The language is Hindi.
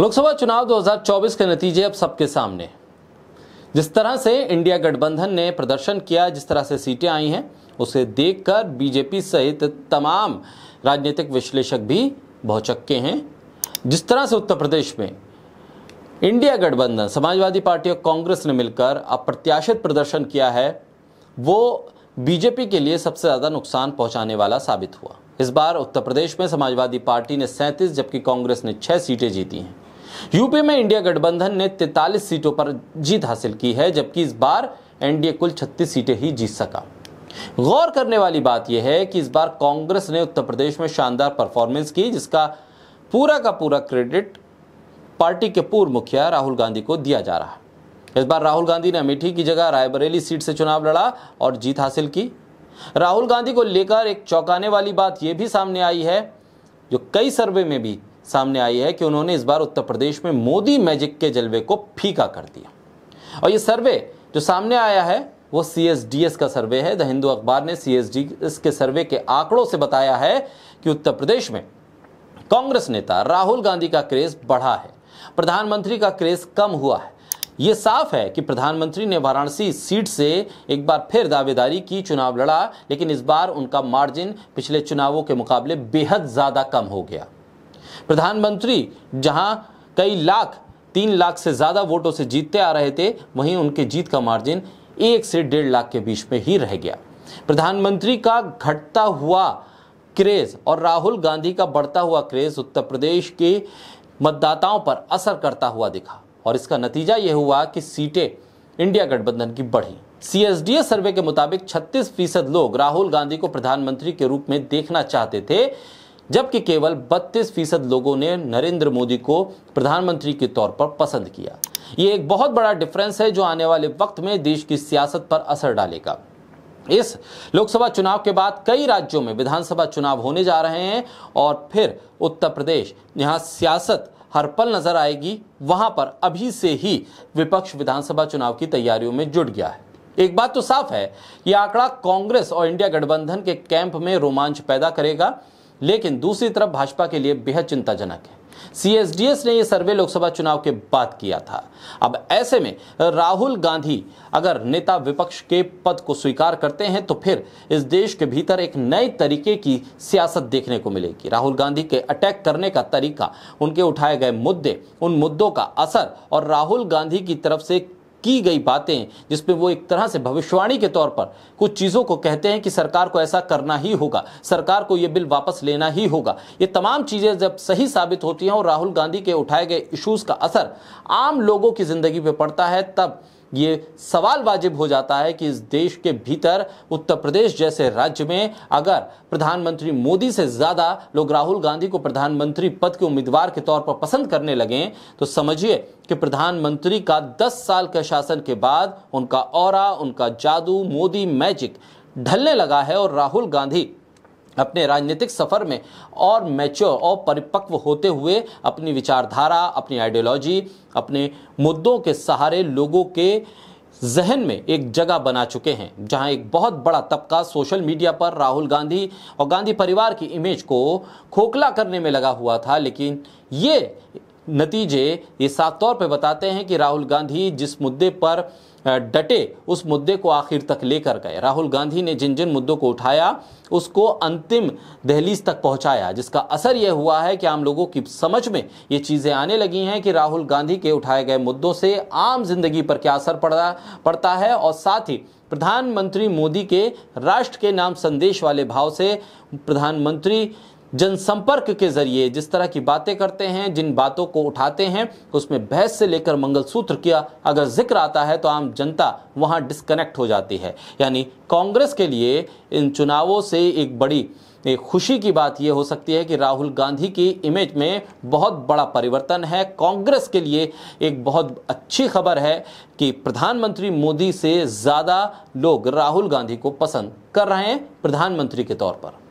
लोकसभा चुनाव 2024 के नतीजे अब सबके सामने जिस तरह से इंडिया गठबंधन ने प्रदर्शन किया जिस तरह से सीटें आई हैं उसे देखकर बीजेपी सहित तमाम राजनीतिक विश्लेषक भी बहुचक्के हैं जिस तरह से उत्तर प्रदेश में इंडिया गठबंधन समाजवादी पार्टी और कांग्रेस ने मिलकर अप्रत्याशित प्रदर्शन किया है वो बीजेपी के लिए सबसे ज़्यादा नुकसान पहुंचाने वाला साबित हुआ इस बार उत्तर प्रदेश में समाजवादी पार्टी ने सैंतीस जबकि कांग्रेस ने 6 सीटें जीती हैं यूपी में इंडिया गठबंधन ने 43 सीटों पर जीत हासिल की है जबकि इस बार एनडीए कुल 36 सीटें ही जीत सका गौर करने वाली बात यह है कि इस बार कांग्रेस ने उत्तर प्रदेश में शानदार परफॉर्मेंस की जिसका पूरा का पूरा क्रेडिट पार्टी के पूर्व मुखिया राहुल गांधी को दिया जा रहा है इस बार राहुल गांधी ने अमेठी की जगह रायबरेली सीट से चुनाव लड़ा और जीत हासिल की राहुल गांधी को लेकर एक चौंकाने वाली बात यह भी सामने आई है जो कई सर्वे में भी सामने आई है कि उन्होंने इस बार उत्तर प्रदेश में मोदी मैजिक के जलवे को फीका कर दिया और ये सर्वे जो सामने आया है वो सी का सर्वे है द हिंदू अखबार ने सी के सर्वे के आंकड़ों से बताया है कि उत्तर प्रदेश में कांग्रेस नेता राहुल गांधी का क्रेज बढ़ा है प्रधानमंत्री का क्रेज कम हुआ है ये साफ है कि प्रधानमंत्री ने वाराणसी सीट से एक बार फिर दावेदारी की चुनाव लड़ा लेकिन इस बार उनका मार्जिन पिछले चुनावों के मुकाबले बेहद ज़्यादा कम हो गया प्रधानमंत्री जहां कई लाख तीन लाख से ज़्यादा वोटों से जीतते आ रहे थे वहीं उनके जीत का मार्जिन एक से डेढ़ लाख के बीच में ही रह गया प्रधानमंत्री का घटता हुआ क्रेज और राहुल गांधी का बढ़ता हुआ क्रेज उत्तर प्रदेश के मतदाताओं पर असर करता हुआ दिखा और इसका नतीजा यह हुआ कि सीटें इंडिया गठबंधन की बढ़ी सी सर्वे के मुताबिक 36 फीसद लोग राहुल गांधी को प्रधानमंत्री के रूप में देखना चाहते थे जबकि केवल 32 फीसद लोगों ने नरेंद्र मोदी को प्रधानमंत्री के तौर पर पसंद किया ये एक बहुत बड़ा डिफरेंस है जो आने वाले वक्त में देश की सियासत पर असर डालेगा इस लोकसभा चुनाव के बाद कई राज्यों में विधानसभा चुनाव होने जा रहे हैं और फिर उत्तर प्रदेश यहाँ सियासत हर पल नजर आएगी वहां पर अभी से ही विपक्ष विधानसभा चुनाव की तैयारियों में जुट गया है एक बात तो साफ है यह आंकड़ा कांग्रेस और इंडिया गठबंधन के कैंप में रोमांच पैदा करेगा लेकिन दूसरी तरफ भाजपा के लिए बेहद चिंताजनक है सीएसडीएस ने यह सर्वे लोकसभा चुनाव के बाद किया था अब ऐसे में राहुल गांधी अगर नेता विपक्ष के पद को स्वीकार करते हैं तो फिर इस देश के भीतर एक नए तरीके की सियासत देखने को मिलेगी राहुल गांधी के अटैक करने का तरीका उनके उठाए गए मुद्दे उन मुद्दों का असर और राहुल गांधी की तरफ से की गई बातें जिसमें वो एक तरह से भविष्यवाणी के तौर पर कुछ चीज़ों को कहते हैं कि सरकार को ऐसा करना ही होगा सरकार को ये बिल वापस लेना ही होगा ये तमाम चीज़ें जब सही साबित होती हैं और राहुल गांधी के उठाए गए इशूज़ का असर आम लोगों की ज़िंदगी पर पड़ता है तब ये सवाल वाजिब हो जाता है कि इस देश के भीतर उत्तर प्रदेश जैसे राज्य में अगर प्रधानमंत्री मोदी से ज़्यादा लोग राहुल गांधी को प्रधानमंत्री पद के उम्मीदवार के तौर पर पसंद करने लगे तो समझिए कि प्रधानमंत्री का 10 साल के शासन के बाद उनका और उनका जादू मोदी मैजिक ढलने लगा है और राहुल गांधी अपने राजनीतिक सफर में और मैच्योर और परिपक्व होते हुए अपनी विचारधारा अपनी आइडियोलॉजी अपने मुद्दों के सहारे लोगों के जहन में एक जगह बना चुके हैं जहां एक बहुत बड़ा तबका सोशल मीडिया पर राहुल गांधी और गांधी परिवार की इमेज को खोखला करने में लगा हुआ था लेकिन ये नतीजे ये साफ तौर पर बताते हैं कि राहुल गांधी जिस मुद्दे पर डटे उस मुद्दे को आखिर तक लेकर गए राहुल गांधी ने जिन जिन मुद्दों को उठाया उसको अंतिम दहलीज तक पहुंचाया जिसका असर यह हुआ है कि आम लोगों की समझ में ये चीज़ें आने लगी हैं कि राहुल गांधी के उठाए गए मुद्दों से आम जिंदगी पर क्या असर पड़ा पड़ता है और साथ ही प्रधानमंत्री मोदी के राष्ट्र के नाम संदेश वाले भाव से प्रधानमंत्री जनसंपर्क के जरिए जिस तरह की बातें करते हैं जिन बातों को उठाते हैं उसमें बहस से लेकर मंगलसूत्र किया अगर जिक्र आता है तो आम जनता वहाँ डिस्कनेक्ट हो जाती है यानी कांग्रेस के लिए इन चुनावों से एक बड़ी एक खुशी की बात यह हो सकती है कि राहुल गांधी की इमेज में बहुत बड़ा परिवर्तन है कांग्रेस के लिए एक बहुत अच्छी खबर है कि प्रधानमंत्री मोदी से ज़्यादा लोग राहुल गांधी को पसंद कर रहे हैं प्रधानमंत्री के तौर पर